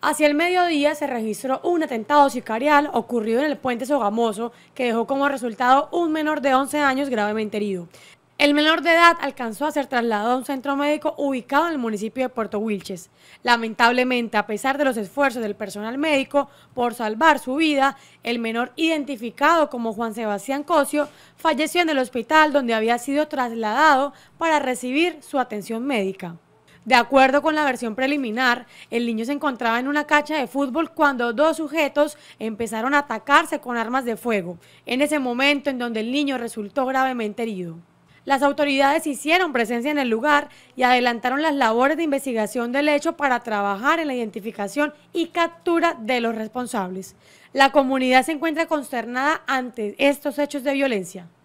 Hacia el mediodía se registró un atentado sicarial ocurrido en el puente Sogamoso que dejó como resultado un menor de 11 años gravemente herido. El menor de edad alcanzó a ser trasladado a un centro médico ubicado en el municipio de Puerto Wilches. Lamentablemente, a pesar de los esfuerzos del personal médico por salvar su vida, el menor identificado como Juan Sebastián Cosio falleció en el hospital donde había sido trasladado para recibir su atención médica. De acuerdo con la versión preliminar, el niño se encontraba en una cacha de fútbol cuando dos sujetos empezaron a atacarse con armas de fuego, en ese momento en donde el niño resultó gravemente herido. Las autoridades hicieron presencia en el lugar y adelantaron las labores de investigación del hecho para trabajar en la identificación y captura de los responsables. La comunidad se encuentra consternada ante estos hechos de violencia.